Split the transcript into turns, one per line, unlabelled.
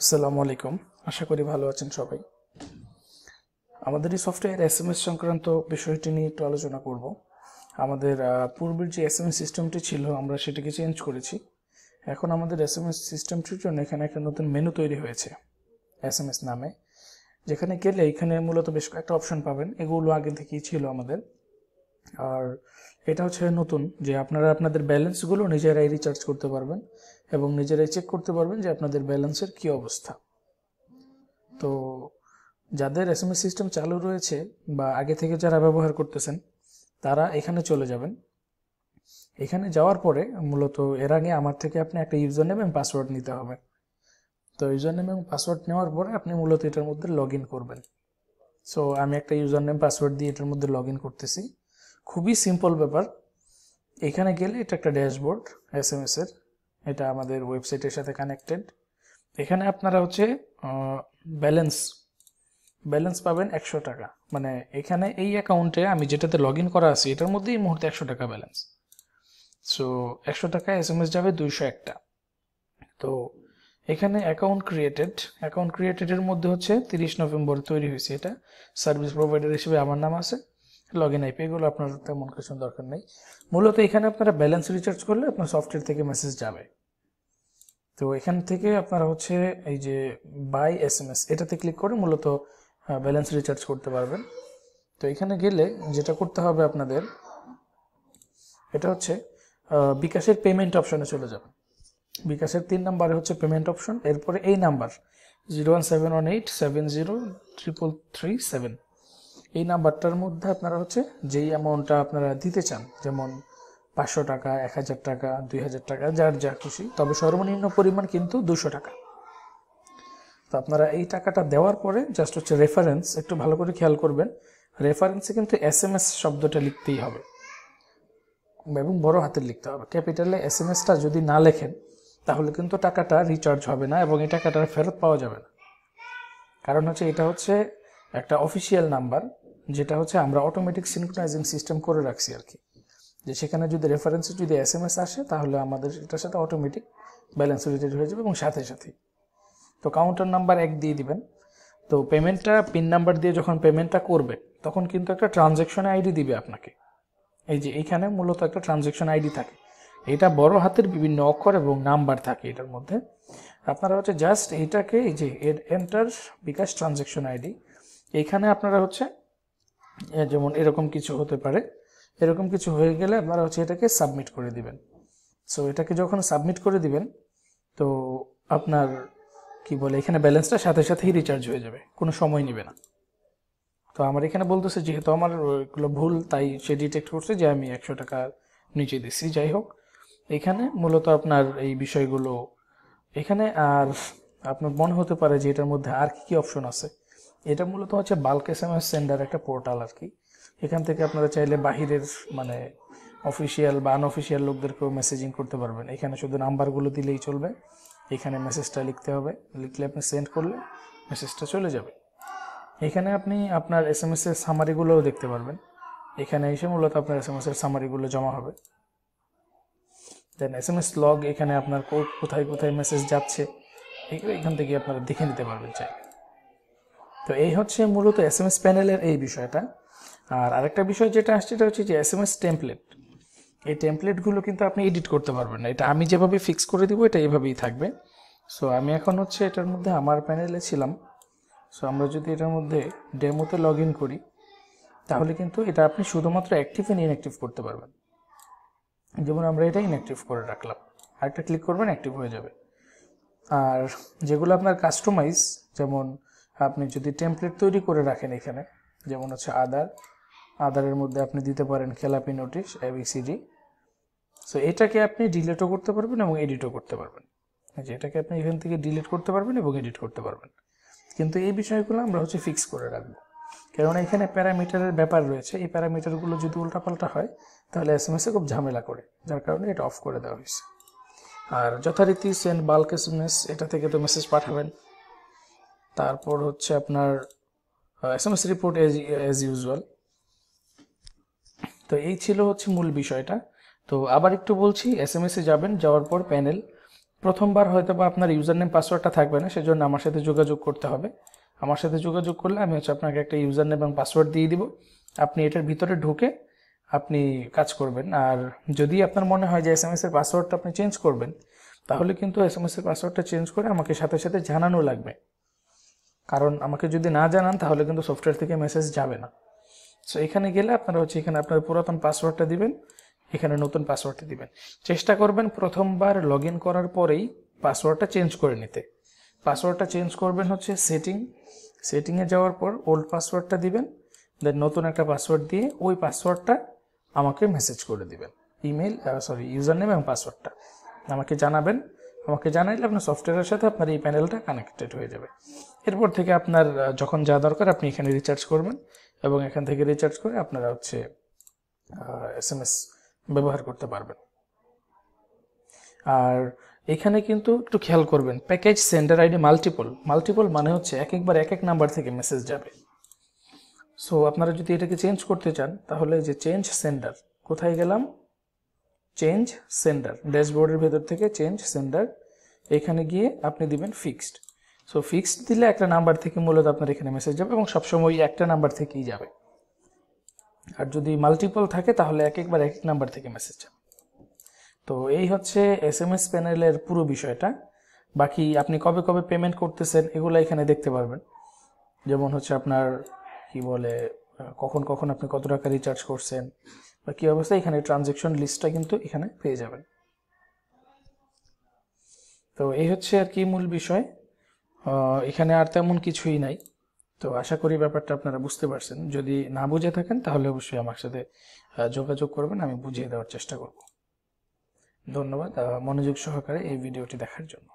আসসালামু আলাইকুম আশা করি ভালো আছেন সবাই আমাদের এই সফটওয়্যার এস এম এস সংক্রান্ত বিষয়টি নিয়ে একটু আলোচনা করব আমাদের পূর্বের যে এস এম এস সিস্টেমটি ছিল আমরা সেটিকে চেঞ্জ করেছি এখন আমাদের এস এম এস সিস্টেমটির জন্য এখানে একটা নতুন মেনু তৈরি হয়েছে এস এম এস নামে যেখানে গেলে এখানে মূলত বেশ কয়েকটা অপশন পাবেন এগুলো আগে থেকেই ছিল আমাদের আর এটা হচ্ছে নতুন যে আপনারা আপনাদের ব্যালেন্সগুলো নিজেরাই রিচার্জ করতে পারবেন এবং নিজেরাই চেক করতে পারবেন যে আপনাদের ব্যালেন্সের কি অবস্থা তো যাদের এস সিস্টেম চালু রয়েছে বা আগে থেকে যারা ব্যবহার করতেছেন তারা এখানে চলে যাবেন এখানে যাওয়ার পরে মূলত এর আগে আমার থেকে আপনি একটা ইউজার নেম এবং পাসওয়ার্ড নিতে হবে তো ইউজার নেম এবং পাসওয়ার্ড নেওয়ার পরে আপনি মূলত এটার মধ্যে লগ করবেন সো আমি একটা ইউজার নেম পাসওয়ার্ড দিয়ে এটার মধ্যে লগ করতেছি খুবই সিম্পল ব্যাপার এখানে গেলে এটা একটা ড্যাশবোর্ড এস এম এসের এটা আমাদের ওয়েবসাইটের সাথে কানেক্টেড এখানে আপনারা হচ্ছে ব্যালেন্স ব্যালেন্স পাবেন একশো টাকা মানে এখানে এই অ্যাকাউন্টে আমি যেটাতে লগ ইন করা আছি এটার মধ্যে এই মুহূর্তে একশো টাকা ব্যালেন্স সো একশো টাকা এস এম এস যাবে দুইশো একটা তো এখানে অ্যাকাউন্ট ক্রিয়েটেড অ্যাকাউন্ট ক্রিয়েটেডের মধ্যে হচ্ছে তিরিশ নভেম্বর তৈরি হয়েছে এটা সার্ভিস প্রোভাইডার হিসেবে আমার নাম আছে লগ ইন আইপি এগুলো আপনার তেমন কিছু দরকার নেই মূলত এখানে আপনারা ব্যালেন্স রিচার্জ করলে আপনার সফটওয়্যার থেকে মেসেজ যাবে তো এখান থেকে আপনারা হচ্ছে এই যে বাই এস এম এস এটাতে ক্লিক করে মূলত ব্যালেন্স রিচার্জ করতে পারবেন তো এখানে গেলে যেটা করতে হবে আপনাদের এটা হচ্ছে বিকাশের পেমেন্ট অপশনে চলে যাবেন বিকাশের তিন নাম্বারে হচ্ছে পেমেন্ট অপশন এরপরে এই number zero one seven one eight seven zero triple three seven এই নাম্বারটার মধ্যে আপনারা হচ্ছে যেই অ্যামাউন্টটা আপনারা দিতে চান যেমন পাঁচশো টাকা এক হাজার টাকা দুই হাজার টাকা যার যা খুশি তবে সর্বনিম্ন পরিমাণ কিন্তু দুশো টাকা তো আপনারা এই টাকাটা দেওয়ার পরে জাস্ট হচ্ছে রেফারেন্স একটু ভালো করে খেয়াল করবেন রেফারেন্সে কিন্তু এস এম এস শব্দটা লিখতেই হবে এবং বড় হাতের লিখতে হবে ক্যাপিটালে এস এম এসটা যদি না লেখেন তাহলে কিন্তু টাকাটা রিচার্জ হবে না এবং এই টাকাটা ফেরত পাওয়া যাবে না কারণ হচ্ছে এটা হচ্ছে একটা অফিসিয়াল নাম্বার যেটা হচ্ছে আমরা অটোমেটিক সিনক্রোনাইজিং সিস্টেম করে রাখছি আর কি যে সেখানে যদি রেফারেন্সে যদি এস এম এস আসে তাহলে আমাদের এটার সাথে অটোমেটিক ব্যালেন্স রিলেটেড হয়ে যাবে এবং সাথে সাথে তো কাউন্টার নাম্বার এক দিয়ে দিবেন তো পেমেন্টটা পিন নাম্বার দিয়ে যখন পেমেন্টটা করবে তখন কিন্তু একটা ট্রানজ্যাকশন আইডি দিবে আপনাকে এই যে এইখানে মূলত একটা ট্রানজ্যাকশন আইডি থাকে এটা বড় হাতের বিভিন্ন অক্ষর এবং নাম্বার থাকে এটার মধ্যে আপনারা হচ্ছে জাস্ট এটাকে এই যে এন্টার বিকাশ ট্রানজ্যাকশন আইডি এখানে আপনারা হচ্ছে যেমন এরকম কিছু হতে পারে এরকম কিছু হয়ে গেলে আপনারা হচ্ছে এটাকে সাবমিট করে দিবেন সো এটাকে যখন সাবমিট করে দিবেন তো আপনার কি বলে এখানে ব্যালেন্সটা সাথে সাথেই রিচার্জ হয়ে যাবে কোনো সময় নেবে না তো আমার এখানে বলতেছে যেহেতু আমার এগুলো ভুল তাই সে ডিটেক্ট করছে যে আমি একশো টাকা নিচে দিচ্ছি যাই হোক এখানে মূলত আপনার এই বিষয়গুলো এখানে আর আপনার মনে হতে পারে যে এটার মধ্যে আর কি কি অপশন আছে এটা মূলত হচ্ছে bulk S M S sender একটা পোর্টাল আর কি এখান থেকে আপনারা চাইলে বাহিরের মানে অফিসিয়াল বা আনঅফিসিয়াল লোকদেরকেও মেসেজিং করতে পারবেন এখানে শুধু নাম্বারগুলো দিলেই চলবে এখানে মেসেজটা লিখতে হবে লিখলে আপনি সেন্ড করলে মেসেজটা চলে যাবে এখানে আপনি আপনার এস এম এসের সামারিগুলোও দেখতে পারবেন এখানে এসে মূলত আপনার এস এম এসের সামারিগুলো জমা হবে then S M S log এখানে আপনার কোথায় কোথায় মেসেজ যাচ্ছে এগুলো এখান থেকে আপনারা দেখে নিতে পারবেন চাই তো এই হচ্ছে মূলত এস এম এস প্যানেলের এই বিষয়টা আর আরেকটা বিষয় যেটা আসছে এটা হচ্ছে যে এস এম এস টেমপ্লেট এই টেমপ্লেটগুলো কিন্তু আপনি এডিট করতে পারবেন না এটা আমি যেভাবে ফিক্স করে দিব এটা এভাবেই থাকবে সো আমি এখন হচ্ছে এটার মধ্যে আমার প্যানেলে ছিলাম সো আমরা যদি এটার মধ্যে ডেমোতে লগ ইন করি তাহলে কিন্তু এটা আপনি শুধুমাত্র অ্যাক্টিভ এন্ড ইনঅ্যাক্টিভ করতে পারবেন যেমন আমরা এটা ইনঅ্যাক্টিভ করে রাখলাম আরেকটা ক্লিক করবেন অ্যাক্টিভ হয়ে যাবে আর যেগুলো আপনার কাস্টমাইজ যেমন আপনি যদি টেমপ্লেট তৈরি করে রাখেন এখানে যেমন হচ্ছে আদার আদারের মধ্যে আপনি দিতে পারেন খেলাপি নোটিশ এবিসিডি সো এটাকে আপনি ডিলেটও করতে পারবেন এবং এডিটও করতে পারবেন যে এটাকে আপনি এখান থেকে ডিলিট করতে পারবেন এবং এডিট করতে পারবেন কিন্তু এই বিষয়গুলো আমরা হচ্ছে ফিক্স করে রাখবো কারণ এখানে প্যারামিটারের ব্যাপার রয়েছে এই প্যারামিটারগুলো যদি উল্টাপাল্টা হয় তাহলে এস এম এসে খুব ঝামেলা করে যার কারণে এটা অফ করে দেওয়া হয়েছে আর যথারীতি sent bulk S M S এটা থেকে তো মেসেজ পাঠাবেন তারপর হচ্ছে আপনার এসএমএস রিপোর্ট এজ ইউজুয়াল তো এই ছিল হচ্ছে মূল বিষয়টা তো আবার একটু বলছি এস এম এসে যাবেন যাওয়ার পর প্যানেল প্রথমবার হয়তো বা আপনার ইউজার নেম পাসওয়ার্ডটা থাকবে না সেজন্য আমার সাথে যোগাযোগ করতে হবে আমার সাথে যোগাযোগ করলে আমি হচ্ছে আপনাকে একটা ইউজার নেম এবং পাসওয়ার্ড দিয়ে দিব আপনি এটার ভিতরে ঢুকে আপনি কাজ করবেন আর যদি আপনার মনে হয় যে এস এম এসের পাসওয়ার্ডটা আপনি চেঞ্জ করবেন তাহলে কিন্তু এস এম এস এর পাসওয়ার্ডটা চেঞ্জ করে আমাকে সাথে সাথে জানানো লাগবে কারণ আমাকে যদি না জানান তাহলে কিন্তু সফটওয়্যার থেকে মেসেজ যাবে না সো এখানে গেলে আপনারা হচ্ছে এখানে আপনার পুরাতন পাসওয়ার্ডটা দিবেন এখানে নতুন পাসওয়ার্ডটা দিবেন চেষ্টা করবেন প্রথমবার লগ করার পরেই পাসওয়ার্ডটা চেঞ্জ করে নিতে পাসওয়ার্ডটা চেঞ্জ করবেন হচ্ছে সেটিং সেটিংয়ে যাওয়ার পর ওল্ড পাসওয়ার্ডটা দিবেন দেন নতুন একটা পাসওয়ার্ড দিয়ে ওই পাসওয়ার্ডটা আমাকে মেসেজ করে দিবেন ইমেল সরি ইউজার নেম এবং পাসওয়ার্ডটা আমাকে জানাবেন আমাকে জানাইলে আপনার সফটওয়্যারের সাথে আপনার এই প্যানেলটা কানেক্টেড হয়ে যাবে এরপর থেকে আপনার যখন যা দরকার আপনি এখানে রিচার্জ করবেন এবং এখান থেকে রিচার্জ করে আপনারা হচ্ছে এস এম এস ব্যবহার করতে পারবেন আর এখানে কিন্তু একটু খেয়াল করবেন package centre ID multiple multiple মানে হচ্ছে এক একবার এক এক নাম্বার থেকে মেসেজ যাবে সো আপনারা যদি এটাকে চেঞ্জ করতে চান তাহলে যে চেঞ্জ সেন্টার কোথায় গেলাম চেঞ্জ সেন্ডার ড্যাশবোর্ডের ভেতর থেকে চেঞ্জ সেন্ডার এখানে গিয়ে আপনি দিবেন ফিক্সড সো ফিক্সড দিলে একটা নাম্বার থেকে মূলত আপনার এখানে মেসেজ যাবে এবং সবসময় একটা নাম্বার থেকেই যাবে আর যদি মাল্টিপল থাকে তাহলে এক একবার এক এক নাম্বার থেকে মেসেজ যাবে তো এই হচ্ছে এস এম এস প্যানেলের পুরো বিষয়টা বাকি আপনি কবে কবে পেমেন্ট করতেছেন এগুলো এখানে দেখতে পারবেন যেমন হচ্ছে আপনার কি বলে কখন কখন আপনি কত টাকা রিচার্জ করছেন বা কী অবস্থা এখানে ট্রানজেকশন লিস্টটা কিন্তু এখানে পেয়ে যাবেন তো এই হচ্ছে আর কি মূল বিষয় এখানে আর তেমন কিছুই নাই তো আশা করি ব্যাপারটা আপনারা বুঝতে পারছেন যদি না বুঝে থাকেন তাহলে অবশ্যই আমার সাথে যোগাযোগ করবেন আমি বুঝিয়ে দেওয়ার চেষ্টা করব ধন্যবাদ মনোযোগ সহকারে এই ভিডিওটি দেখার জন্য